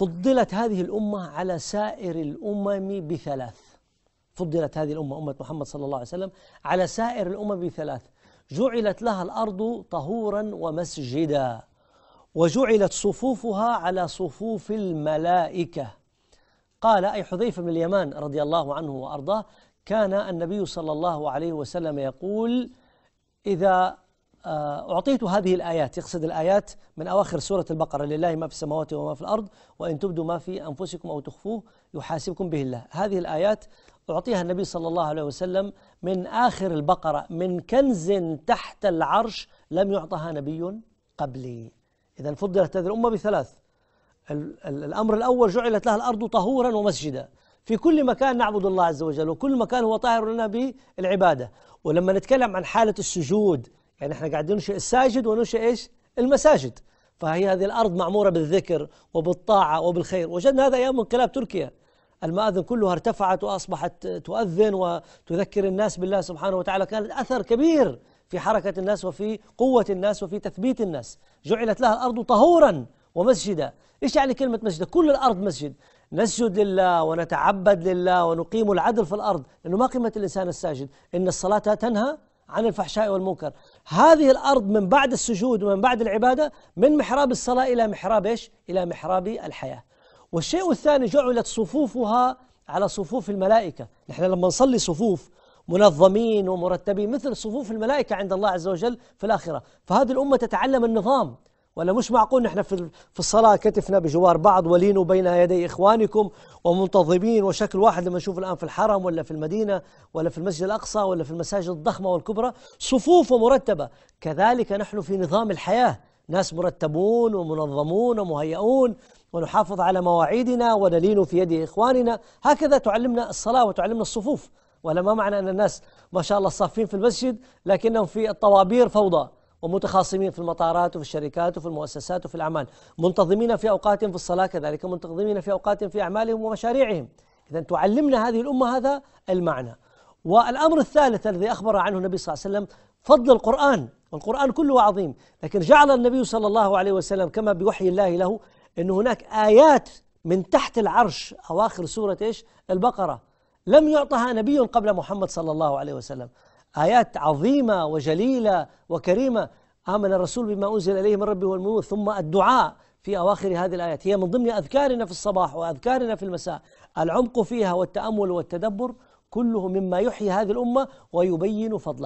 فضلت هذه الأمة على سائر الأمم بثلاث فضلت هذه الأمة أمة محمد صلى الله عليه وسلم على سائر الأمم بثلاث جعلت لها الأرض طهورا ومسجدا وجعلت صفوفها على صفوف الملائكة قال أي حذيفة بن اليمان رضي الله عنه وأرضاه كان النبي صلى الله عليه وسلم يقول إذا آه، أعطيت هذه الآيات يقصد الآيات من أواخر سورة البقرة لله ما في السماوات وما في الأرض وإن تبدوا ما في أنفسكم أو تخفوه يحاسبكم به الله هذه الآيات أعطيها النبي صلى الله عليه وسلم من آخر البقرة من كنز تحت العرش لم يعطها نبي قبلي إذا فضلت هذه الأمة بثلاث الأمر الأول جعلت لها الأرض طهورا ومسجدا في كل مكان نعبد الله عز وجل وكل مكان هو طاهر لنا بالعبادة ولما نتكلم عن حالة السجود يعني احنا قاعدين ننشئ الساجد وننشئ ايش؟ المساجد فهي هذه الارض معموره بالذكر وبالطاعه وبالخير وجدنا هذا ايام انقلاب تركيا المآذن كلها ارتفعت وأصبحت تؤذن وتذكر الناس بالله سبحانه وتعالى كانت أثر كبير في حركة الناس وفي قوة الناس وفي تثبيت الناس جعلت لها الأرض طهورا ومسجدا إيش يعني كلمة مسجد كل الأرض مسجد نسجد لله ونتعبد لله ونقيم العدل في الأرض لأنه ما قيمة الإنسان الساجد إن الصلاة تنهى عن الفحشاء والمنكر هذه الأرض من بعد السجود ومن بعد العبادة من محراب الصلاة إلى محراب إيش؟ إلى محراب الحياة والشيء الثاني جعلت صفوفها على صفوف الملائكة نحن لما نصلي صفوف منظمين ومرتبين مثل صفوف الملائكة عند الله عز وجل في الآخرة فهذه الأمة تتعلم النظام ولا مش معقول نحن في في الصلاة كتفنا بجوار بعض ولينوا بين يدي إخوانكم ومنتظمين وشكل واحد لما نشوف الآن في الحرم ولا في المدينة ولا في المسجد الأقصى ولا في المساجد الضخمة والكبرى صفوف ومرتبة كذلك نحن في نظام الحياة ناس مرتبون ومنظمون ومهيئون ونحافظ على مواعيدنا ونلين في يد إخواننا هكذا تعلمنا الصلاة وتعلمنا الصفوف ولا ما معنى أن الناس ما شاء الله صافين في المسجد لكنهم في الطوابير فوضى ومتخاصمين في المطارات وفي الشركات وفي المؤسسات وفي الأعمال منتظمين في أوقاتهم في الصلاة كذلك منتظمين في أوقاتهم في أعمالهم ومشاريعهم إذا تعلمنا هذه الأمة هذا المعنى والأمر الثالث الذي أخبر عنه النبي صلى الله عليه وسلم فضل القرآن والقرآن كله عظيم لكن جعل النبي صلى الله عليه وسلم كما بوحي الله له أن هناك آيات من تحت العرش أواخر سورة إيش البقرة لم يعطها نبي قبل محمد صلى الله عليه وسلم آيات عظيمة وجليلة وكريمة آمن الرسول بما أنزل إليه من ربه والمؤمنون ثم الدعاء في أواخر هذه الآيات هي من ضمن أذكارنا في الصباح وأذكارنا في المساء العمق فيها والتأمل والتدبر كله مما يحيي هذه الأمة ويبين فضلها